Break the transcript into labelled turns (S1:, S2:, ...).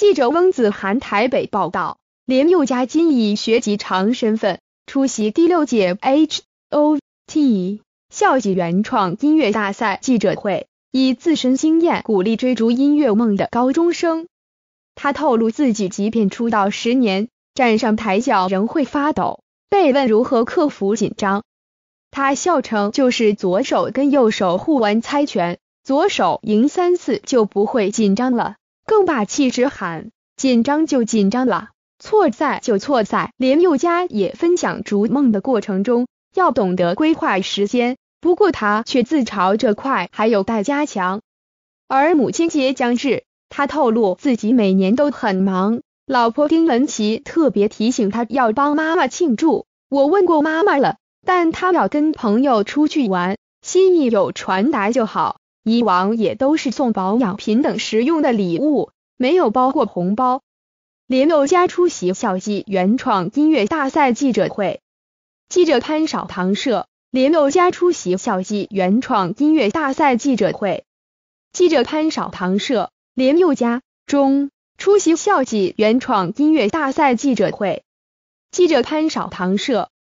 S1: 记者翁子涵台北报道，林宥嘉今以学籍长身份出席第六届 H O T 校际原创音乐大赛记者会，以自身经验鼓励追逐音乐梦的高中生。他透露自己即便出道十年，站上台脚仍会发抖。被问如何克服紧张，他笑称就是左手跟右手互玩猜拳，左手赢三次就不会紧张了。把气直喊，紧张就紧张了，错在就错在。林宥嘉也分享逐梦的过程中要懂得规划时间，不过他却自嘲这块还有待加强。而母亲节将至，他透露自己每年都很忙，老婆丁文琪特别提醒他要帮妈妈庆祝。我问过妈妈了，但她要跟朋友出去玩，心意有传达就好。以往也都是送保养品等实用的礼物，没有包括红包。林宥嘉出席校际原创音乐大赛记者会，记者潘少棠摄。林宥嘉出席校际原创音乐大赛记者会，记者潘少棠摄。林宥嘉中出席校际原创音乐大赛记者会，记者潘少棠摄。